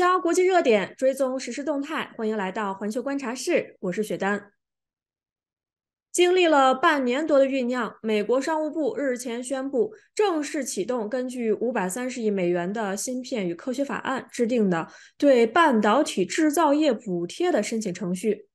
焦国际热点，追踪实时动态，欢迎来到环球观察室，我是雪丹。经历了半年多的酝酿，美国商务部日前宣布正式启动根据五百三十亿美元的芯片与科学法案制定的对半导体制造业补贴的申请程序，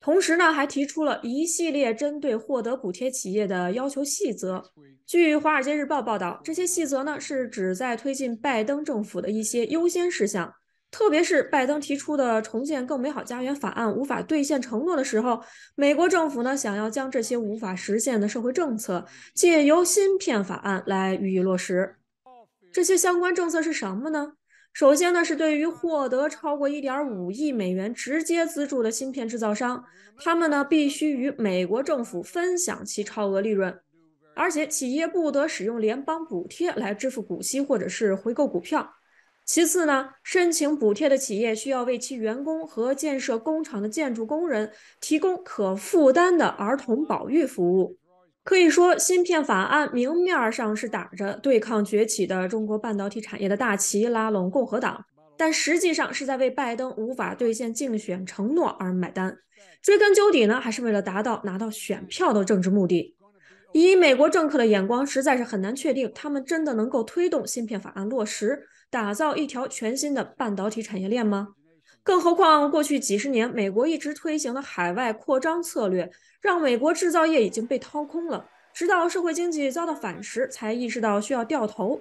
同时呢还提出了一系列针对获得补贴企业的要求细则。据《华尔街日报》报道，这些细则呢是旨在推进拜登政府的一些优先事项。特别是拜登提出的重建更美好家园法案无法兑现承诺的时候，美国政府呢想要将这些无法实现的社会政策借由芯片法案来予以落实。这些相关政策是什么呢？首先呢是对于获得超过一点五亿美元直接资助的芯片制造商，他们呢必须与美国政府分享其超额利润，而且企业不得使用联邦补贴来支付股息或者是回购股票。其次呢，申请补贴的企业需要为其员工和建设工厂的建筑工人提供可负担的儿童保育服务。可以说，芯片法案明面上是打着对抗崛起的中国半导体产业的大旗，拉拢共和党，但实际上是在为拜登无法兑现竞选承诺而买单。追根究底呢，还是为了达到拿到选票的政治目的。以美国政客的眼光，实在是很难确定他们真的能够推动芯片法案落实。打造一条全新的半导体产业链吗？更何况，过去几十年，美国一直推行的海外扩张策略，让美国制造业已经被掏空了。直到社会经济遭到反噬，才意识到需要掉头。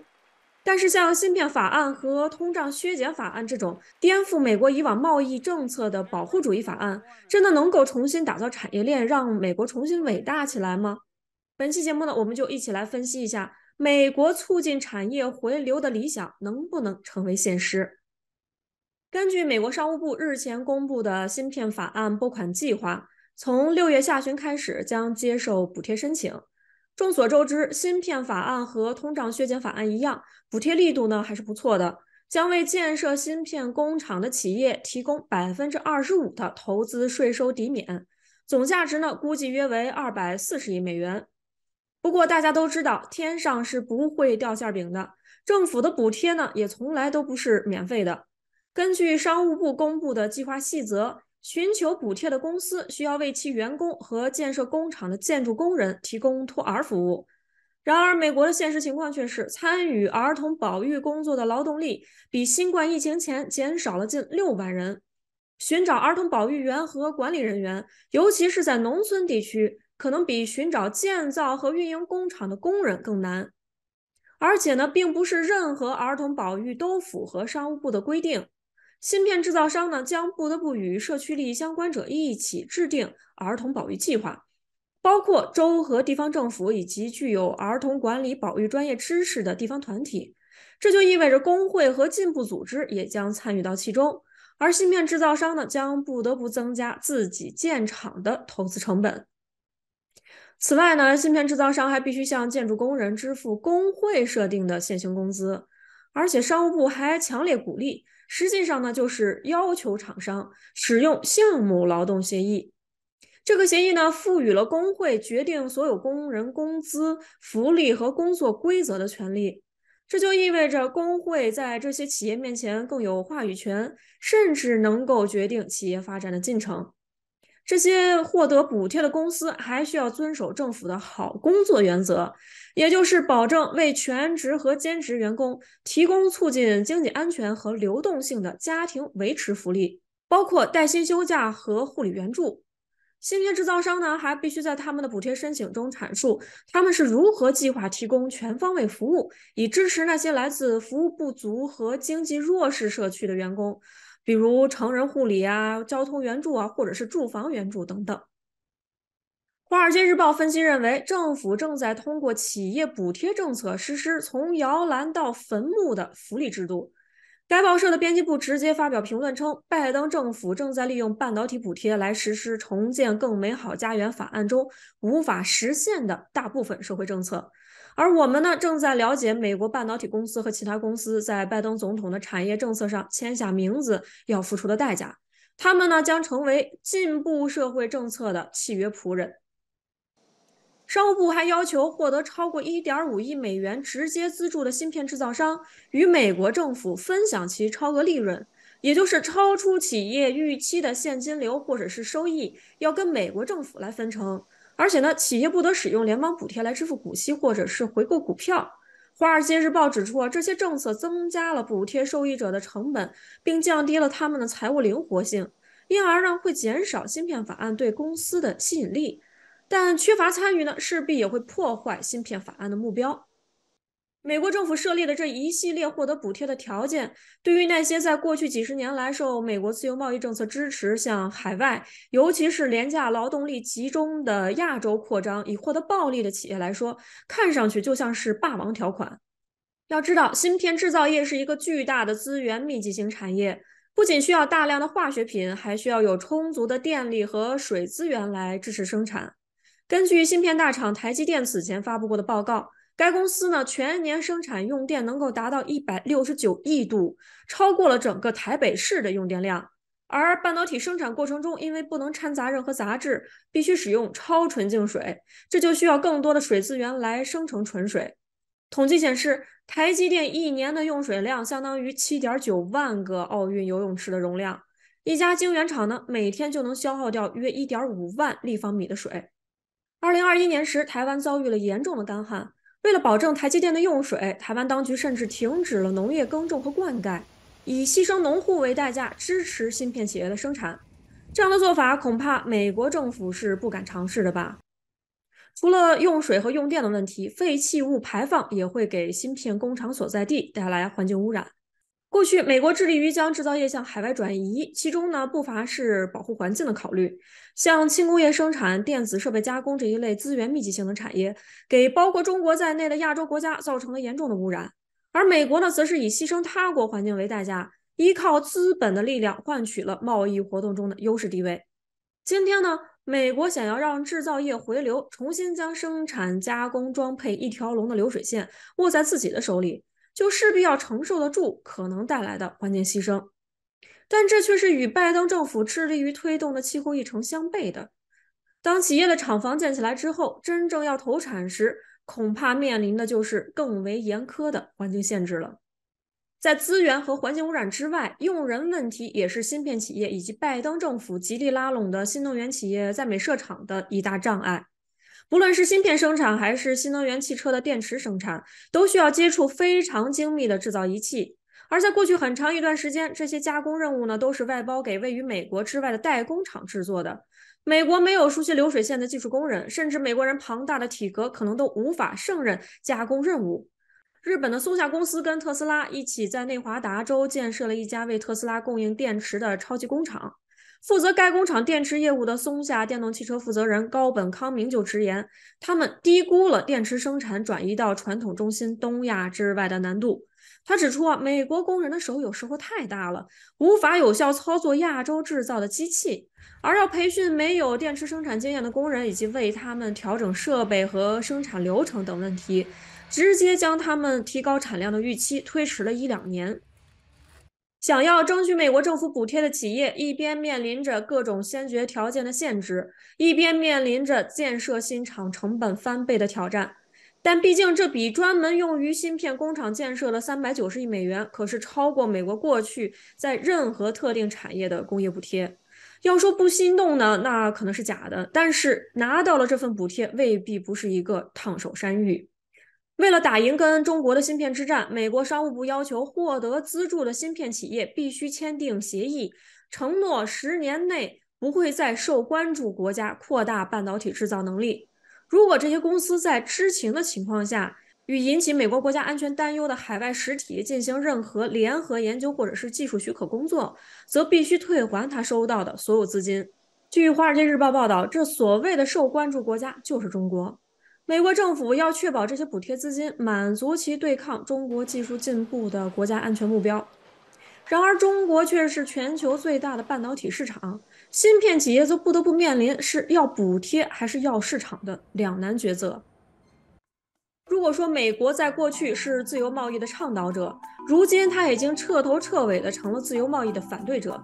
但是，像芯片法案和通胀削减法案这种颠覆美国以往贸易政策的保护主义法案，真的能够重新打造产业链，让美国重新伟大起来吗？本期节目呢，我们就一起来分析一下。美国促进产业回流的理想能不能成为现实？根据美国商务部日前公布的芯片法案拨款计划，从六月下旬开始将接受补贴申请。众所周知，芯片法案和通胀削减法案一样，补贴力度呢还是不错的，将为建设芯片工厂的企业提供百分之二十五的投资税收抵免，总价值呢估计约为二百四十亿美元。不过大家都知道，天上是不会掉馅饼的。政府的补贴呢，也从来都不是免费的。根据商务部公布的计划细则，寻求补贴的公司需要为其员工和建设工厂的建筑工人提供托儿服务。然而，美国的现实情况却是，参与儿童保育工作的劳动力比新冠疫情前减少了近六万人。寻找儿童保育员和管理人员，尤其是在农村地区。可能比寻找建造和运营工厂的工人更难，而且呢，并不是任何儿童保育都符合商务部的规定。芯片制造商呢，将不得不与社区利益相关者一起制定儿童保育计划，包括州和地方政府以及具有儿童管理保育专业知识的地方团体。这就意味着工会和进步组织也将参与到其中，而芯片制造商呢，将不得不增加自己建厂的投资成本。此外呢，芯片制造商还必须向建筑工人支付工会设定的现行工资，而且商务部还强烈鼓励，实际上呢，就是要求厂商使用项目劳动协议。这个协议呢，赋予了工会决定所有工人工资、福利和工作规则的权利。这就意味着工会在这些企业面前更有话语权，甚至能够决定企业发展的进程。这些获得补贴的公司还需要遵守政府的好工作原则，也就是保证为全职和兼职员工提供促进经济安全和流动性的家庭维持福利，包括带薪休假和护理援助。芯片制造商呢，还必须在他们的补贴申请中阐述他们是如何计划提供全方位服务，以支持那些来自服务不足和经济弱势社区的员工。比如成人护理啊、交通援助啊，或者是住房援助等等。《华尔街日报》分析认为，政府正在通过企业补贴政策实施从摇篮到坟墓的福利制度。该报社的编辑部直接发表评论称，拜登政府正在利用半导体补贴来实施《重建更美好家园法案》中无法实现的大部分社会政策。而我们呢，正在了解美国半导体公司和其他公司在拜登总统的产业政策上签下名字要付出的代价。他们呢，将成为进步社会政策的契约仆人。商务部还要求获得超过1.5亿美元直接资助的芯片制造商与美国政府分享其超额利润，也就是超出企业预期的现金流或者是收益，要跟美国政府来分成。而且呢，企业不得使用联邦补贴来支付股息或者是回购股票。华尔街日报指出啊，这些政策增加了补贴受益者的成本，并降低了他们的财务灵活性，因而呢会减少芯片法案对公司的吸引力。但缺乏参与呢，势必也会破坏芯片法案的目标。美国政府设立的这一系列获得补贴的条件，对于那些在过去几十年来受美国自由贸易政策支持、向海外，尤其是廉价劳动力集中的亚洲扩张以获得暴利的企业来说，看上去就像是霸王条款。要知道，芯片制造业是一个巨大的资源密集型产业，不仅需要大量的化学品，还需要有充足的电力和水资源来支持生产。根据芯片大厂台积电此前发布过的报告。该公司呢全年生产用电能够达到一百六十九亿度，超过了整个台北市的用电量。而半导体生产过程中，因为不能掺杂任何杂质，必须使用超纯净水，这就需要更多的水资源来生成纯水。统计显示，台积电一年的用水量相当于七点九万个奥运游泳池的容量。一家晶圆厂呢每天就能消耗掉约一点五万立方米的水。二零二一年时，台湾遭遇了严重的干旱。为了保证台积电的用水，台湾当局甚至停止了农业耕种和灌溉，以牺牲农户为代价支持芯片企业的生产。这样的做法恐怕美国政府是不敢尝试的吧？除了用水和用电的问题，废弃物排放也会给芯片工厂所在地带来环境污染。过去，美国致力于将制造业向海外转移，其中呢不乏是保护环境的考虑。像轻工业生产、电子设备加工这一类资源密集型的产业，给包括中国在内的亚洲国家造成了严重的污染。而美国呢，则是以牺牲他国环境为代价，依靠资本的力量，换取了贸易活动中的优势地位。今天呢，美国想要让制造业回流，重新将生产、加工、装配一条龙的流水线握在自己的手里。就势必要承受得住可能带来的环境牺牲，但这却是与拜登政府致力于推动的气候议程相悖的。当企业的厂房建起来之后，真正要投产时，恐怕面临的就是更为严苛的环境限制了。在资源和环境污染之外，用人问题也是芯片企业以及拜登政府极力拉拢的新能源企业在美设厂的一大障碍。不论是芯片生产，还是新能源汽车的电池生产，都需要接触非常精密的制造仪器。而在过去很长一段时间，这些加工任务呢，都是外包给位于美国之外的代工厂制作的。美国没有熟悉流水线的技术工人，甚至美国人庞大的体格可能都无法胜任加工任务。日本的松下公司跟特斯拉一起在内华达州建设了一家为特斯拉供应电池的超级工厂。负责该工厂电池业务的松下电动汽车负责人高本康明就直言，他们低估了电池生产转移到传统中心东亚之外的难度。他指出啊，美国工人的手有时候太大了，无法有效操作亚洲制造的机器，而要培训没有电池生产经验的工人，以及为他们调整设备和生产流程等问题，直接将他们提高产量的预期推迟了一两年。想要争取美国政府补贴的企业，一边面临着各种先决条件的限制，一边面临着建设新厂成本翻倍的挑战。但毕竟，这笔专门用于芯片工厂建设的三百九十亿美元，可是超过美国过去在任何特定产业的工业补贴。要说不心动呢，那可能是假的。但是拿到了这份补贴，未必不是一个烫手山芋。为了打赢跟中国的芯片之战，美国商务部要求获得资助的芯片企业必须签订协议，承诺十年内不会在受关注国家扩大半导体制造能力。如果这些公司在知情的情况下与引起美国国家安全担忧的海外实体进行任何联合研究或者是技术许可工作，则必须退还他收到的所有资金。据《华尔街日报》报道，这所谓的受关注国家就是中国。美国政府要确保这些补贴资金满足其对抗中国技术进步的国家安全目标。然而，中国却是全球最大的半导体市场，芯片企业则不得不面临是要补贴还是要市场的两难抉择。如果说美国在过去是自由贸易的倡导者，如今他已经彻头彻尾的成了自由贸易的反对者。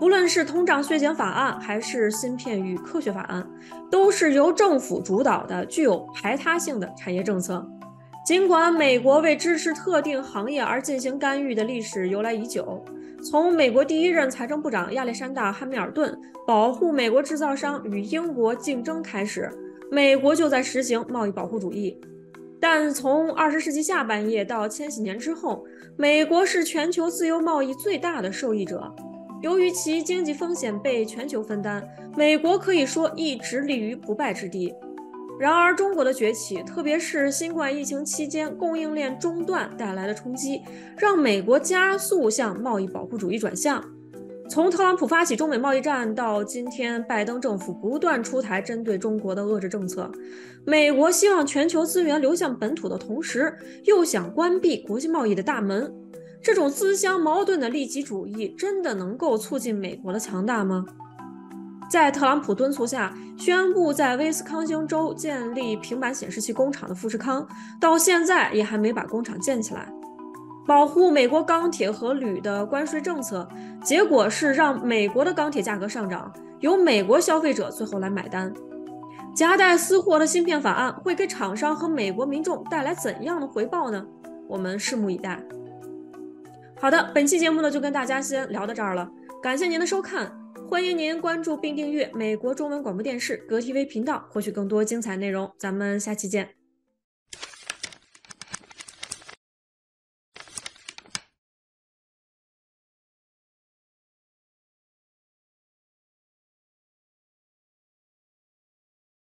不论是通胀削减法案，还是芯片与科学法案，都是由政府主导的具有排他性的产业政策。尽管美国为支持特定行业而进行干预的历史由来已久，从美国第一任财政部长亚历山大·汉密尔顿保护美国制造商与英国竞争开始，美国就在实行贸易保护主义。但从二十世纪下半叶到千禧年之后，美国是全球自由贸易最大的受益者。由于其经济风险被全球分担，美国可以说一直立于不败之地。然而，中国的崛起，特别是新冠疫情期间供应链中断带来的冲击，让美国加速向贸易保护主义转向。从特朗普发起中美贸易战到今天，拜登政府不断出台针对中国的遏制政策，美国希望全球资源流向本土的同时，又想关闭国际贸易的大门。这种自相矛盾的利己主义，真的能够促进美国的强大吗？在特朗普敦促下，宣布在威斯康星州建立平板显示器工厂的富士康，到现在也还没把工厂建起来。保护美国钢铁和铝的关税政策，结果是让美国的钢铁价格上涨，由美国消费者最后来买单。夹带私货的芯片法案会给厂商和美国民众带来怎样的回报呢？我们拭目以待。好的，本期节目呢就跟大家先聊到这儿了，感谢您的收看，欢迎您关注并订阅美国中文广播电视格提 t v 频道，获取更多精彩内容，咱们下期见。